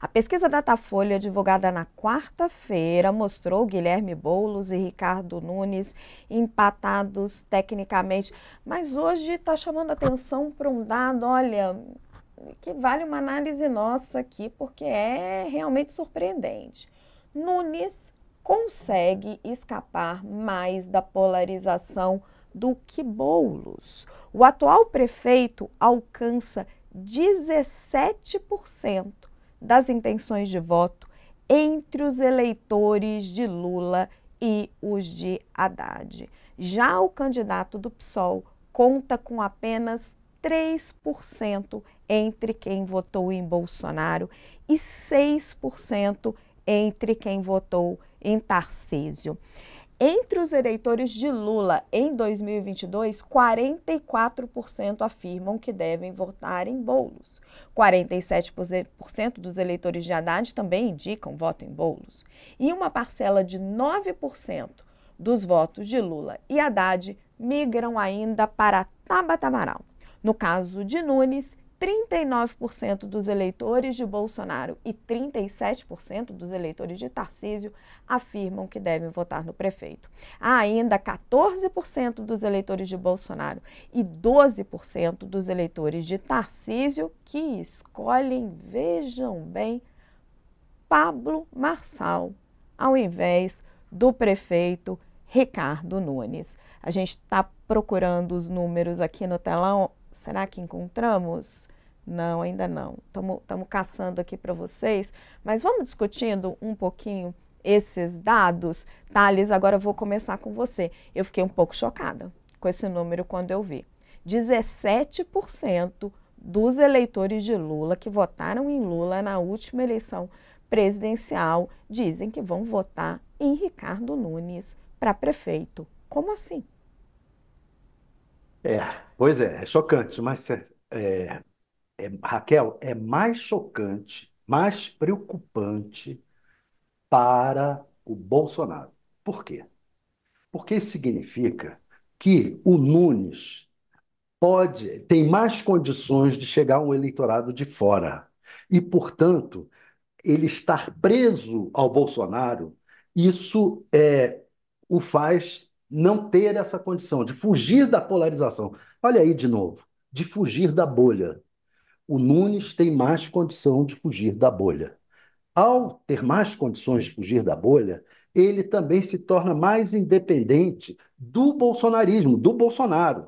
A pesquisa Datafolha, divulgada na quarta-feira, mostrou Guilherme Boulos e Ricardo Nunes empatados tecnicamente. Mas hoje está chamando atenção para um dado, olha, que vale uma análise nossa aqui, porque é realmente surpreendente. Nunes consegue escapar mais da polarização do que Boulos. O atual prefeito alcança 17% das intenções de voto entre os eleitores de Lula e os de Haddad. Já o candidato do PSOL conta com apenas 3% entre quem votou em Bolsonaro e 6% entre quem votou em Tarcísio. Entre os eleitores de Lula em 2022, 44% afirmam que devem votar em Boulos. 47% dos eleitores de Haddad também indicam voto em Boulos. E uma parcela de 9% dos votos de Lula e Haddad migram ainda para Tabata Amaral. No caso de Nunes, 39% dos eleitores de Bolsonaro e 37% dos eleitores de Tarcísio afirmam que devem votar no prefeito. Há ainda 14% dos eleitores de Bolsonaro e 12% dos eleitores de Tarcísio que escolhem, vejam bem, Pablo Marçal ao invés do prefeito Ricardo Nunes. A gente está procurando os números aqui no telão será que encontramos? Não, ainda não. Estamos caçando aqui para vocês, mas vamos discutindo um pouquinho esses dados. Thales, agora eu vou começar com você. Eu fiquei um pouco chocada com esse número quando eu vi. 17% dos eleitores de Lula que votaram em Lula na última eleição presidencial dizem que vão votar em Ricardo Nunes para prefeito. Como assim? É, Pois é, é chocante, mas é, é, Raquel, é mais chocante, mais preocupante para o Bolsonaro. Por quê? Porque significa que o Nunes pode, tem mais condições de chegar a um eleitorado de fora. E, portanto, ele estar preso ao Bolsonaro, isso é, o faz não ter essa condição de fugir da polarização. Olha aí de novo, de fugir da bolha. O Nunes tem mais condição de fugir da bolha. Ao ter mais condições de fugir da bolha, ele também se torna mais independente do bolsonarismo, do Bolsonaro.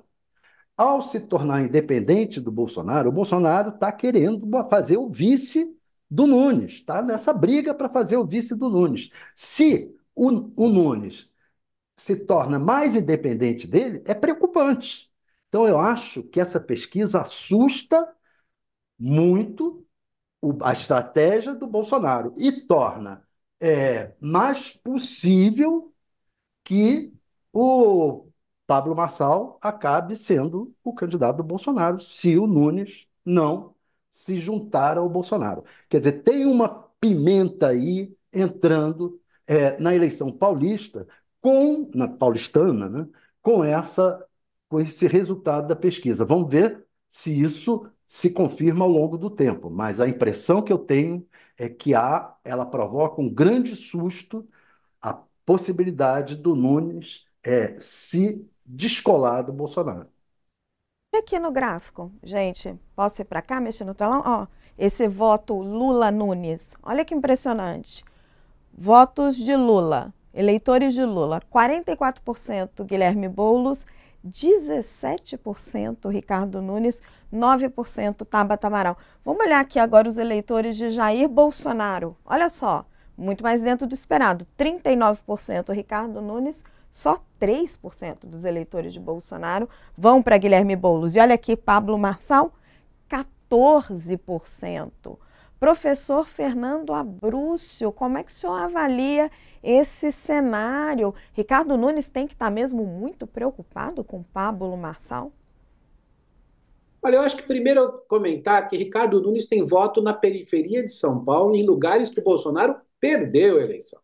Ao se tornar independente do Bolsonaro, o Bolsonaro está querendo fazer o vice do Nunes, está nessa briga para fazer o vice do Nunes. Se o, o Nunes se torna mais independente dele, é preocupante então, eu acho que essa pesquisa assusta muito a estratégia do Bolsonaro e torna é, mais possível que o Pablo Massal acabe sendo o candidato do Bolsonaro, se o Nunes não se juntar ao Bolsonaro. Quer dizer, tem uma pimenta aí entrando é, na eleição paulista, com na paulistana, né, com essa com esse resultado da pesquisa. Vamos ver se isso se confirma ao longo do tempo, mas a impressão que eu tenho é que há, ela provoca um grande susto a possibilidade do Nunes é, se descolar do Bolsonaro. E aqui no gráfico, gente, posso ir para cá, mexer no telão? Ó, esse voto Lula-Nunes, olha que impressionante. Votos de Lula, eleitores de Lula, 44% Guilherme Boulos, 17%, Ricardo Nunes, 9%, Tabata Amaral. Vamos olhar aqui agora os eleitores de Jair Bolsonaro. Olha só, muito mais dentro do esperado, 39%, Ricardo Nunes, só 3% dos eleitores de Bolsonaro vão para Guilherme Boulos. E olha aqui, Pablo Marçal, 14%. Professor Fernando Abrúcio, como é que o senhor avalia esse cenário. Ricardo Nunes tem que estar tá mesmo muito preocupado com Pablo Marçal? Olha, eu acho que primeiro eu comentar que Ricardo Nunes tem voto na periferia de São Paulo, em lugares que o Bolsonaro perdeu a eleição.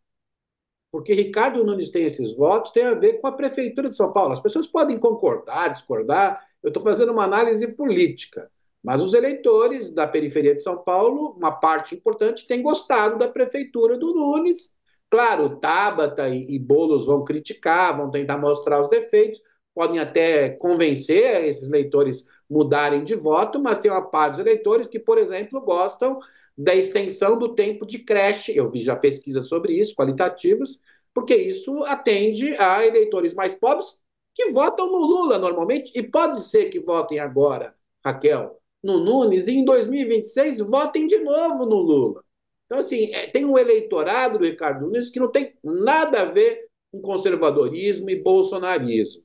Porque Ricardo Nunes tem esses votos, tem a ver com a Prefeitura de São Paulo. As pessoas podem concordar, discordar, eu estou fazendo uma análise política. Mas os eleitores da periferia de São Paulo, uma parte importante, tem gostado da prefeitura do Nunes Claro, Tabata e, Bolos vão criticar, vão tentar mostrar os defeitos, podem até convencer esses leitores mudarem de voto, mas tem uma parte dos eleitores que, por exemplo, gostam da extensão do tempo de creche. Eu vi já pesquisa sobre isso, qualitativas, porque isso atende a eleitores mais pobres que votam no Lula normalmente, e pode ser que votem agora, Raquel, no Nunes, e em 2026 votem de novo no Lula. Então, assim, é, tem um eleitorado do Ricardo Nunes que não tem nada a ver com conservadorismo e bolsonarismo.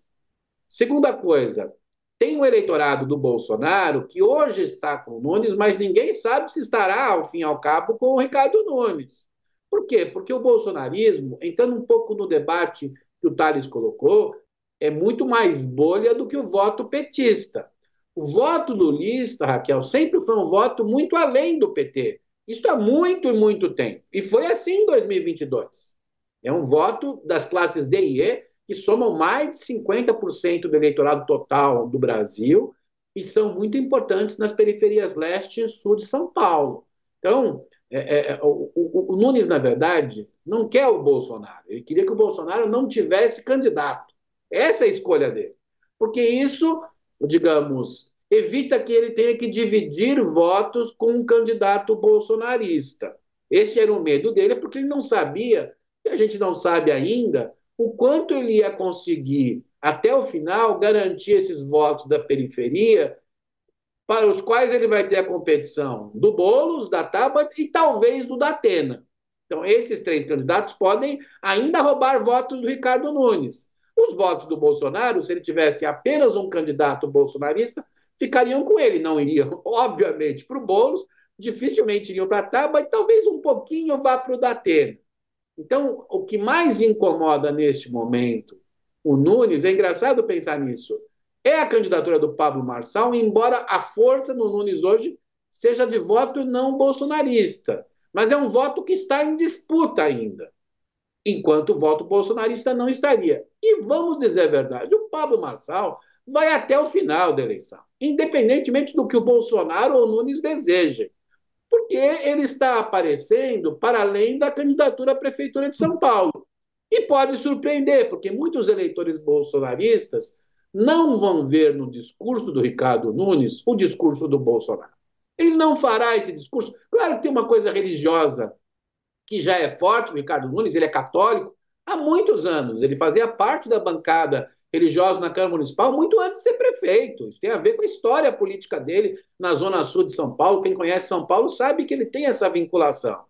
Segunda coisa, tem um eleitorado do Bolsonaro que hoje está com o Nunes, mas ninguém sabe se estará, ao fim e ao cabo, com o Ricardo Nunes. Por quê? Porque o bolsonarismo, entrando um pouco no debate que o Thales colocou, é muito mais bolha do que o voto petista. O voto lulista, Raquel, sempre foi um voto muito além do PT. Isso há muito e muito tempo. E foi assim em 2022. É um voto das classes D e E, que somam mais de 50% do eleitorado total do Brasil e são muito importantes nas periferias leste e sul de São Paulo. Então, é, é, é o, o, o, Nunes, na verdade, não quer o Bolsonaro. Ele queria que o Bolsonaro não tivesse candidato. Essa é a escolha dele. Porque isso, digamos, evita que ele tenha que dividir votos com um candidato bolsonarista. Esse era o medo dele, porque ele não sabia, e a gente não sabe ainda, o quanto ele ia conseguir, até o final, garantir esses votos da periferia, para os quais ele vai ter a competição do Boulos, da Taba e talvez do Datena. Então, esses três candidatos podem ainda roubar votos do Ricardo Nunes. Os votos do Bolsonaro, se ele tivesse apenas um candidato bolsonarista, ficariam com ele, não iriam, obviamente, para o Boulos, dificilmente iriam para a Taba e talvez um pouquinho vá para o Datena. Então, o que mais incomoda neste momento o Nunes, é engraçado pensar nisso, é a candidatura do Pablo Marçal, embora a força no Nunes hoje seja de voto não bolsonarista, mas é um voto que está em disputa ainda, enquanto o voto bolsonarista não estaria. E vamos dizer a verdade, o Pablo Marçal vai até o final da eleição, independentemente do que o Bolsonaro ou o Nunes desejem, porque ele está aparecendo para além da candidatura à Prefeitura de São Paulo. E pode surpreender, porque muitos eleitores bolsonaristas não vão ver no discurso do Ricardo Nunes o discurso do Bolsonaro. Ele não fará esse discurso. Claro que tem uma coisa religiosa que já é forte, o Ricardo Nunes, ele é católico há muitos anos. Ele fazia parte da bancada religiosos na Câmara Municipal muito antes de ser prefeito. Isso tem a ver com a história política dele na Zona Sul de São Paulo. Quem conhece São Paulo sabe que ele tem essa vinculação.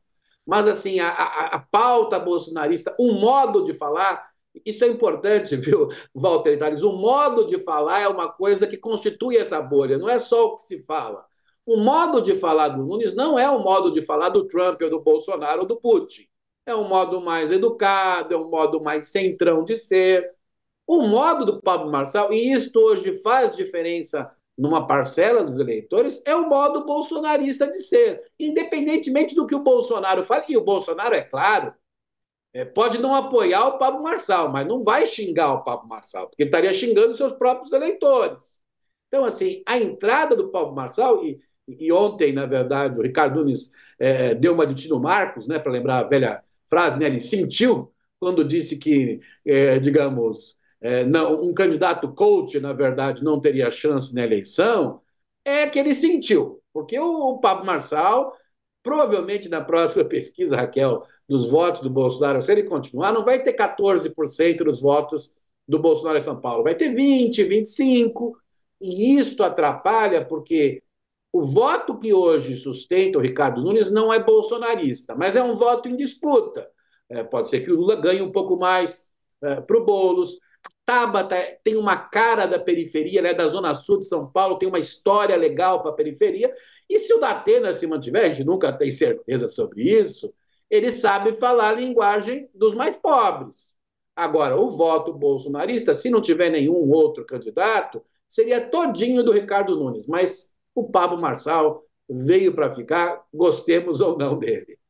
Mas, assim, a, a, a pauta bolsonarista, o modo de falar, isso é importante, viu, Walter Itales? O modo de falar é uma coisa que constitui essa bolha, não é só o que se fala. O modo de falar do Nunes não é o modo de falar do Trump ou do Bolsonaro ou do Putin. É um modo mais educado, é um modo mais centrão de ser. O modo do Pablo Marçal, e isto hoje faz diferença numa parcela dos eleitores, é o modo bolsonarista de ser. Independentemente do que o Bolsonaro fale, e o Bolsonaro, é claro, é, pode não apoiar o Pablo Marçal, mas não vai xingar o Pablo Marçal, porque ele estaria xingando seus próprios eleitores. Então, assim, a entrada do Pablo Marçal, e, e ontem, na verdade, o Ricardo Nunes é, deu uma de Tino Marcos, né, para lembrar a velha frase, né, ele sentiu quando disse que, é, digamos, é, não, um candidato coach, na verdade, não teria chance na eleição, é que ele sentiu. Porque o, o Pablo Marçal, provavelmente na próxima pesquisa, Raquel, dos votos do Bolsonaro, se ele continuar, não vai ter 14% dos votos do Bolsonaro em São Paulo, vai ter 20, 25, e isto atrapalha porque o voto que hoje sustenta o Ricardo Nunes não é bolsonarista, mas é um voto em disputa. É, pode ser que o Lula ganhe um pouco mais é, para o Boulos, Tabata tem uma cara da periferia, né, da zona sul de São Paulo, tem uma história legal para a periferia. E se o Datena se mantiver, a gente nunca tem certeza sobre isso, ele sabe falar a linguagem dos mais pobres. Agora, o voto bolsonarista, se não tiver nenhum outro candidato, seria todinho do Ricardo Nunes, mas o Pablo Marçal veio para ficar, gostemos ou não dele.